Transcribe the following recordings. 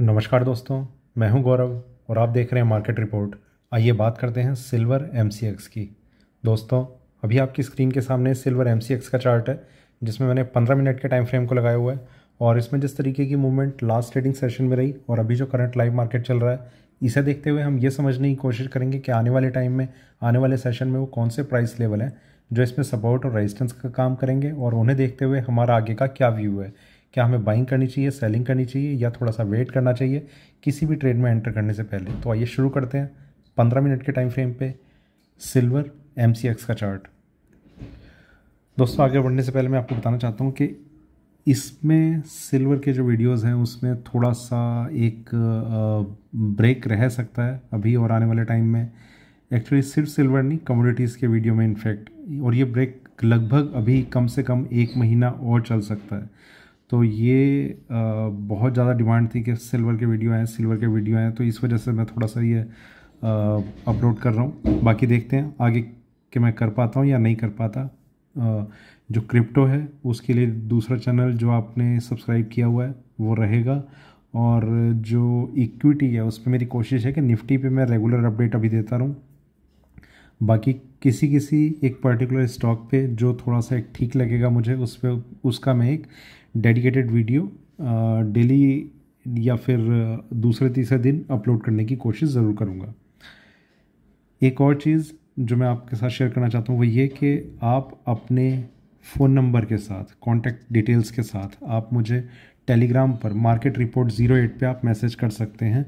नमस्कार दोस्तों मैं हूं गौरव और आप देख रहे हैं मार्केट रिपोर्ट आइए बात करते हैं सिल्वर एम की दोस्तों अभी आपकी स्क्रीन के सामने सिल्वर एम का चार्ट है जिसमें मैंने 15 मिनट के टाइम फ्रेम को लगाया हुआ है और इसमें जिस तरीके की मूवमेंट लास्ट ट्रेडिंग सेशन में रही और अभी जो करंट लाइव मार्केट चल रहा है इसे देखते हुए हम ये समझने की कोशिश करेंगे कि आने वाले टाइम में आने वाले सेशन में वो कौन से प्राइस लेवल हैं जो इसमें सपोर्ट और रेजिस्टेंस का काम करेंगे और उन्हें देखते हुए हमारा आगे का क्या व्यू है क्या हमें बाइंग करनी चाहिए सेलिंग करनी चाहिए या थोड़ा सा वेट करना चाहिए किसी भी ट्रेड में एंटर करने से पहले तो आइए शुरू करते हैं पंद्रह मिनट के टाइम फ्रेम पर सिल्वर एम का चार्ट दोस्तों आगे बढ़ने से पहले मैं आपको बताना चाहता हूँ कि इसमें सिल्वर के जो वीडियोस हैं उसमें थोड़ा सा एक ब्रेक रह सकता है अभी और आने वाले टाइम में एक्चुअली सिर्फ सिल्वर नहीं कमोडिटीज़ के वीडियो में इनफैक्ट और ये ब्रेक लगभग अभी कम से कम एक महीना और चल सकता है तो ये आ, बहुत ज़्यादा डिमांड थी कि सिल्वर के वीडियो आएँ सिल्वर के वीडियो आएँ तो इस वजह से मैं थोड़ा सा ये अपलोड कर रहा हूँ बाकी देखते हैं आगे कि मैं कर पाता हूँ या नहीं कर पाता आ, जो क्रिप्टो है उसके लिए दूसरा चैनल जो आपने सब्सक्राइब किया हुआ है वो रहेगा और जो इक्विटी है उस पर मेरी कोशिश है कि निफ्टी पे मैं रेगुलर अपडेट अभी देता रहूँ बाकी किसी किसी एक पर्टिकुलर स्टॉक पे जो थोड़ा सा एक ठीक लगेगा मुझे उस पर उसका मैं एक डेडिकेटेड वीडियो डेली या फिर दूसरे तीसरे दिन अपलोड करने की कोशिश ज़रूर करूँगा एक और चीज़ जो मैं आपके साथ शेयर करना चाहता हूँ वो ये कि आप अपने फ़ोन नंबर के साथ कॉन्टैक्ट डिटेल्स के साथ आप मुझे टेलीग्राम पर मार्केट रिपोर्ट ज़ीरो एट पर आप मैसेज कर सकते हैं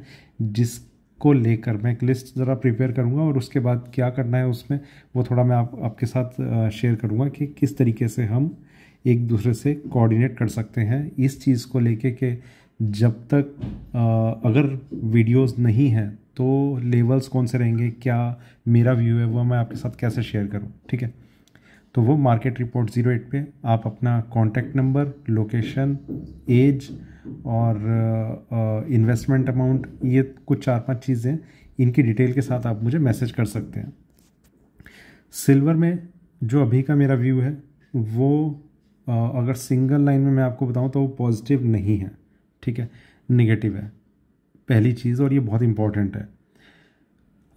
जिसको लेकर मैं एक लिस्ट ज़रा प्रिपेयर करूँगा और उसके बाद क्या करना है उसमें वो थोड़ा मैं आप आपके साथ शेयर करूँगा कि किस तरीके से हम एक दूसरे से कोऑर्डिनेट कर सकते हैं इस चीज़ को लेके के जब तक आ, अगर वीडियोस नहीं हैं तो लेवल्स कौन से रहेंगे क्या मेरा व्यू है वो मैं आपके साथ कैसे शेयर करूँ ठीक है तो वो मार्केट रिपोर्ट ज़ीरो एट पर आप अपना कॉन्टैक्ट नंबर लोकेशन एज और इन्वेस्टमेंट अमाउंट ये कुछ चार पांच चीज़ें इनकी डिटेल के साथ आप मुझे मैसेज कर सकते हैं सिल्वर में जो अभी का मेरा व्यू है वो अगर सिंगल लाइन में मैं आपको बताऊँ तो वो पॉजिटिव नहीं है ठीक है निगेटिव है पहली चीज़ और ये बहुत इंपॉर्टेंट है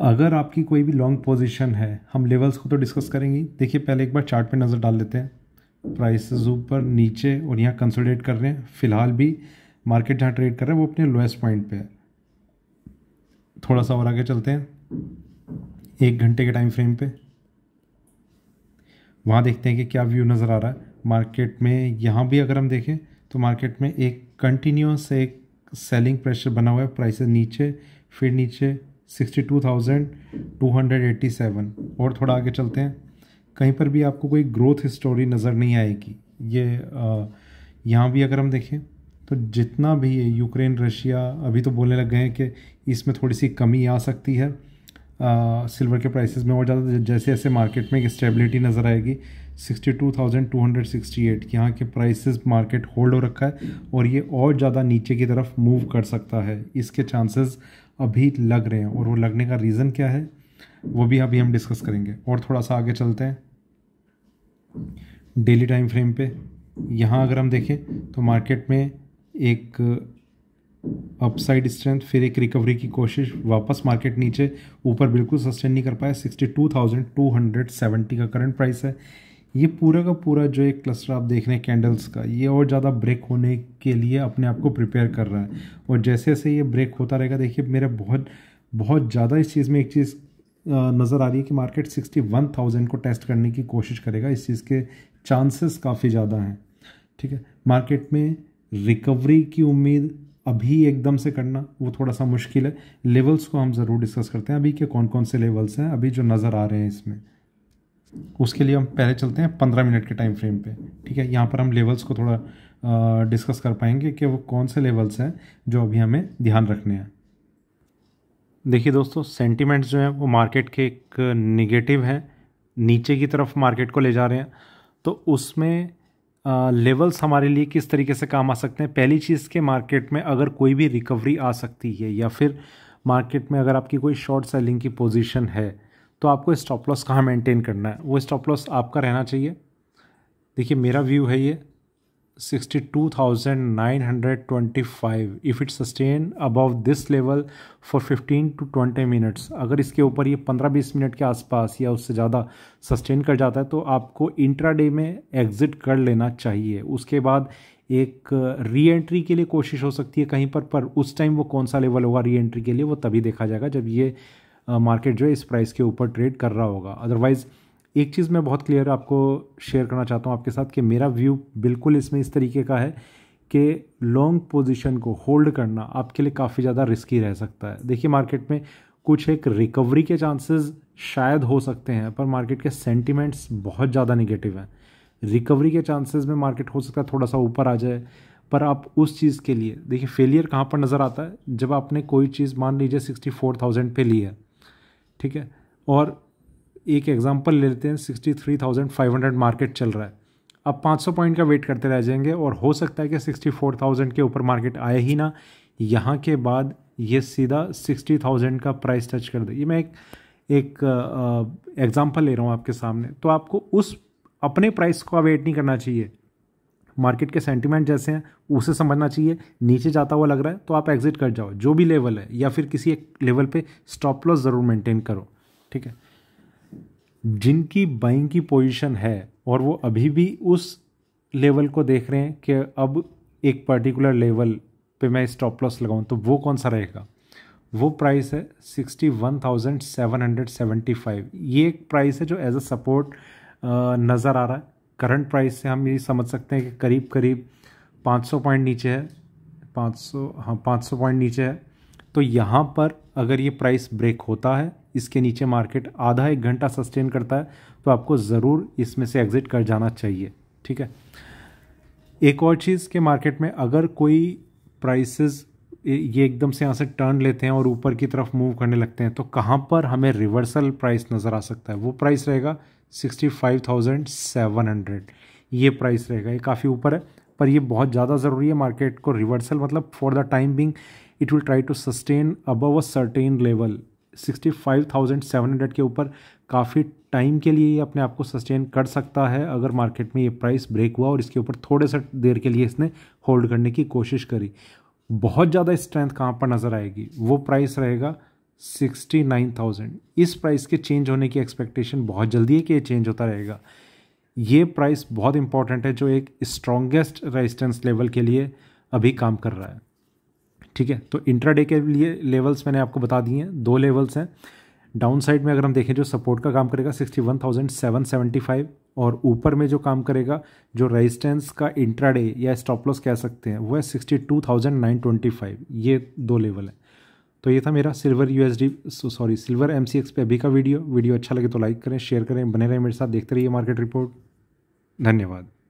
अगर आपकी कोई भी लॉन्ग पोजीशन है हम लेवल्स को तो डिस्कस करेंगे देखिए पहले एक बार चार्ट पे नज़र डाल लेते हैं प्राइसेस ऊपर नीचे और यहाँ कंसोलिडेट कर रहे हैं फिलहाल भी मार्केट जहाँ ट्रेड कर रहा है वो अपने लोएस्ट पॉइंट पे है थोड़ा सा और आगे चलते हैं एक घंटे के टाइम फ्रेम पे वहाँ देखते हैं कि क्या व्यू नज़र आ रहा है मार्केट में यहाँ भी अगर हम देखें तो मार्केट में एक कंटिन्यूस एक सेलिंग प्रेशर बना हुआ है प्राइस नीचे फिर नीचे sixty two two thousand hundred eighty seven और थोड़ा आगे चलते हैं कहीं पर भी आपको कोई ग्रोथ स्टोरी नज़र नहीं आएगी ये यह, यहाँ भी अगर हम देखें तो जितना भी यूक्रेन रशिया अभी तो बोलने लग गए हैं कि इसमें थोड़ी सी कमी आ सकती है सिल्वर के प्राइसेस में और ज़्यादा जैसे जैसे मार्केट में एक स्टेबिलिटी नज़र आएगी 62,268 यहाँ के प्राइसेस मार्केट होल्ड हो रखा है और ये और ज़्यादा नीचे की तरफ मूव कर सकता है इसके चांसेस अभी लग रहे हैं और वो लगने का रीज़न क्या है वो भी अभी हम डिस्कस करेंगे और थोड़ा सा आगे चलते हैं डेली टाइम फ्रेम पर यहाँ अगर हम देखें तो मार्केट में एक अपसाइड स्ट्रेंथ फिर एक रिकवरी की कोशिश वापस मार्केट नीचे ऊपर बिल्कुल सस्टेन नहीं कर पाया sixty two thousand two hundred seventy का करंट प्राइस है ये पूरा का पूरा जो एक क्लस्टर आप देख रहे हैं कैंडल्स का ये और ज़्यादा ब्रेक होने के लिए अपने आप को प्रिपेयर कर रहा है और जैसे जैसे ये ब्रेक होता रहेगा देखिए मेरा बहुत बहुत ज़्यादा इस चीज़ में एक चीज़ नज़र आ रही है कि मार्केट सिक्सटी वन थाउजेंड को टेस्ट करने की कोशिश करेगा इस चीज़ के चांसेस काफ़ी ज़्यादा हैं ठीक है मार्केट में रिकवरी की उम्मीद अभी एकदम से करना वो थोड़ा सा मुश्किल है लेवल्स को हम ज़रूर डिस्कस करते हैं अभी के कौन कौन से लेवल्स हैं अभी जो नज़र आ रहे हैं इसमें उसके लिए हम पहले चलते हैं पंद्रह मिनट के टाइम फ्रेम पे ठीक है यहाँ पर हम लेवल्स को थोड़ा डिस्कस कर पाएंगे कि वो कौन से लेवल्स हैं जो अभी हमें ध्यान रखने हैं देखिए दोस्तों सेंटिमेंट्स जो हैं वो मार्केट के एक निगेटिव हैं नीचे की तरफ मार्केट को ले जा रहे हैं तो उसमें लेवल्स हमारे लिए किस तरीके से काम आ सकते हैं पहली चीज़ के मार्केट में अगर कोई भी रिकवरी आ सकती है या फिर मार्केट में अगर आपकी कोई शॉर्ट सेलिंग की पोजीशन है तो आपको स्टॉप लॉस कहाँ मेंटेन करना है वो स्टॉप लॉस आपका रहना चाहिए देखिए मेरा व्यू है ये 62925 if it sustain above this level for 15 to 20 minutes अगर इसके ऊपर ये 15-20 मिनट के आसपास या उससे ज़्यादा सस्टेन कर जाता है तो आपको इंट्रा डे में एग्ज़िट कर लेना चाहिए उसके बाद एक री uh, एंट्री के लिए कोशिश हो सकती है कहीं पर पर उस टाइम वो कौन सा लेवल होगा री एंट्री के लिए वो तभी देखा जाएगा जब ये मार्केट uh, जो है इस प्राइस के ऊपर ट्रेड कर रहा होगा अदरवाइज़ एक चीज़ मैं बहुत क्लियर आपको शेयर करना चाहता हूँ आपके साथ कि मेरा व्यू बिल्कुल इसमें इस तरीके का है कि लॉन्ग पोजीशन को होल्ड करना आपके लिए काफ़ी ज़्यादा रिस्की रह सकता है देखिए मार्केट में कुछ एक रिकवरी के चांसेस शायद हो सकते हैं पर मार्केट के सेंटिमेंट्स बहुत ज़्यादा निगेटिव हैं रिकवरी के चांसेस में मार्केट हो सकता है थोड़ा सा ऊपर आ जाए पर आप उस चीज़ के लिए देखिए फेलियर कहाँ पर नज़र आता है जब आपने कोई चीज़ मान लीजिए सिक्सटी फोर थाउजेंड पर ली है ठीक है और एक एग्जाम्पल ले लेते हैं sixty three thousand five hundred market चल रहा है अब पाँच सौ पॉइंट का वेट करते रह जाएंगे और हो सकता है कि सिक्सटी फोर थाउजेंड के ऊपर मार्केट आए ही ना यहाँ के बाद ये सीधा सिक्सटी थाउजेंड का प्राइस टच कर दे ये मैं एक एक एग्ज़ाम्पल ले रहा हूँ आपके सामने तो आपको उस अपने प्राइस को वेट नहीं करना चाहिए मार्केट के सेंटिमेंट जैसे हैं उसे समझना चाहिए नीचे जाता हुआ लग रहा है तो आप एग्ज़िट कर जाओ जो भी लेवल है या फिर किसी एक लेवल पे स्टॉप लॉस ज़रूर मेंटेन करो ठीक है जिनकी बाइंग की पोजीशन है और वो अभी भी उस लेवल को देख रहे हैं कि अब एक पर्टिकुलर लेवल पे मैं स्टॉप लॉस लगाऊं तो वो कौन सा रहेगा वो प्राइस है sixty one thousand seven hundred seventy five ये एक प्राइस है जो एज अ सपोर्ट नज़र आ रहा है करंट प्राइस से हम ये समझ सकते हैं कि करीब करीब पाँच सौ पॉइंट नीचे है पाँच सौ हाँ पाँच सौ पॉइंट नीचे है तो यहाँ पर अगर ये प्राइस ब्रेक होता है इसके नीचे मार्केट आधा एक घंटा सस्टेन करता है तो आपको ज़रूर इसमें से एग्ज़िट कर जाना चाहिए ठीक है एक और चीज़ के मार्केट में अगर कोई प्राइसेस ये एकदम से यहाँ से टर्न लेते हैं और ऊपर की तरफ मूव करने लगते हैं तो कहाँ पर हमें रिवर्सल प्राइस नज़र आ सकता है वो प्राइस रहेगा sixty five thousand seven hundred ये प्राइस रहेगा ये काफ़ी ऊपर है पर ये बहुत ज़्यादा ज़रूरी है मार्केट को रिवर्सल मतलब for the time being it will try to sustain above a certain level sixty five thousand seven hundred के ऊपर काफ़ी टाइम के लिए ये अपने आप को सस्टेन कर सकता है अगर मार्केट में ये प्राइस ब्रेक हुआ और इसके ऊपर थोड़े से देर के लिए इसने होल्ड करने की कोशिश करी बहुत ज़्यादा स्ट्रेंथ कहाँ पर नज़र आएगी वो प्राइस रहेगा सिक्सटी नाइन थाउजेंड इस प्राइस के चेंज होने की एक्सपेक्टेशन बहुत जल्दी है कि ये चेंज होता रहेगा ये प्राइस बहुत इंपॉर्टेंट है जो एक स्ट्रॉन्गेस्ट रेजिस्टेंस लेवल के लिए अभी काम कर रहा है ठीक है तो इंट्राडे के लिए लेवल्स मैंने आपको बता दिए हैं दो लेवल्स हैं डाउन साइड में अगर हम देखें जो सपोर्ट का काम करेगा sixty one thousand seven seventy five और ऊपर में जो काम करेगा जो रेजिस्टेंस का इंट्राडे या स्टॉप लॉस कह सकते हैं वो है sixty two thousand nine twenty five ये दो लेवल है तो ये था मेरा सिल्वर यू सॉरी सिल्वर सी पे अभी का वीडियो वीडियो अच्छा लगे तो लाइक करें शेयर करें बने रहें मेरे साथ देखते रहिए मार्केट रिपोर्ट धन्यवाद